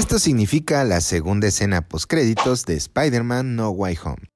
Esto significa la segunda escena postcréditos de Spider-Man No Way Home.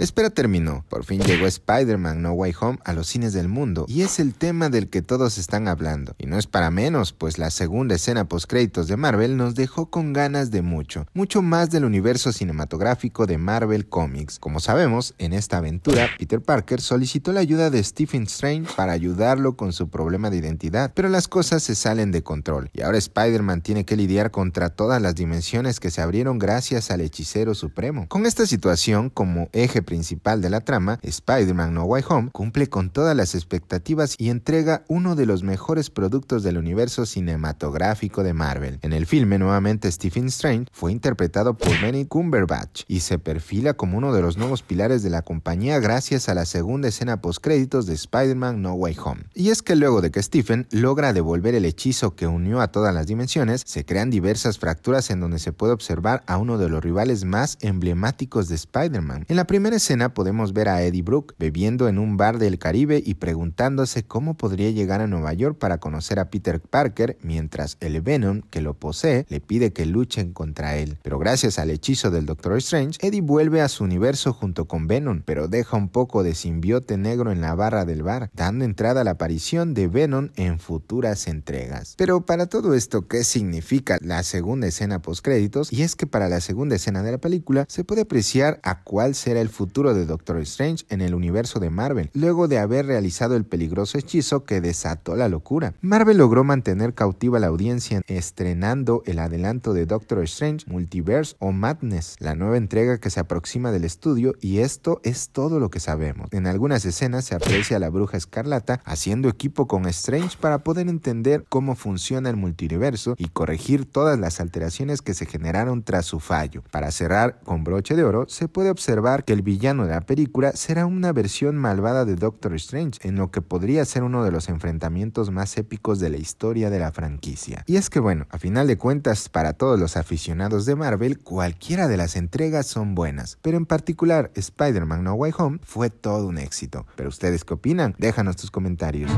La espera terminó. Por fin llegó Spider-Man No Way Home a los cines del mundo y es el tema del que todos están hablando. Y no es para menos, pues la segunda escena post-créditos de Marvel nos dejó con ganas de mucho, mucho más del universo cinematográfico de Marvel Comics. Como sabemos, en esta aventura, Peter Parker solicitó la ayuda de Stephen Strange para ayudarlo con su problema de identidad, pero las cosas se salen de control y ahora Spider-Man tiene que lidiar contra todas las dimensiones que se abrieron gracias al hechicero supremo. Con esta situación como eje principal de la trama, Spider-Man No Way Home, cumple con todas las expectativas y entrega uno de los mejores productos del universo cinematográfico de Marvel. En el filme, nuevamente Stephen Strange fue interpretado por Benny Cumberbatch y se perfila como uno de los nuevos pilares de la compañía gracias a la segunda escena postcréditos de Spider-Man No Way Home. Y es que luego de que Stephen logra devolver el hechizo que unió a todas las dimensiones, se crean diversas fracturas en donde se puede observar a uno de los rivales más emblemáticos de Spider-Man. En la primera escena podemos ver a Eddie Brooke bebiendo en un bar del Caribe y preguntándose cómo podría llegar a Nueva York para conocer a Peter Parker, mientras el Venom, que lo posee, le pide que luchen contra él. Pero gracias al hechizo del Doctor Strange, Eddie vuelve a su universo junto con Venom, pero deja un poco de simbiote negro en la barra del bar, dando entrada a la aparición de Venom en futuras entregas. Pero para todo esto, ¿qué significa la segunda escena post créditos? Y es que para la segunda escena de la película se puede apreciar a cuál será el futuro futuro de Doctor Strange en el universo de Marvel, luego de haber realizado el peligroso hechizo que desató la locura. Marvel logró mantener cautiva la audiencia estrenando el adelanto de Doctor Strange, Multiverse o Madness, la nueva entrega que se aproxima del estudio y esto es todo lo que sabemos. En algunas escenas se aprecia a la bruja escarlata haciendo equipo con Strange para poder entender cómo funciona el multiverso y corregir todas las alteraciones que se generaron tras su fallo. Para cerrar con broche de oro, se puede observar que el villano de la película será una versión malvada de Doctor Strange, en lo que podría ser uno de los enfrentamientos más épicos de la historia de la franquicia. Y es que bueno, a final de cuentas, para todos los aficionados de Marvel, cualquiera de las entregas son buenas, pero en particular Spider-Man No Way Home fue todo un éxito. ¿Pero ustedes qué opinan? Déjanos tus comentarios.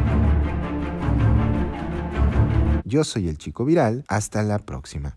Yo soy el chico viral, hasta la próxima.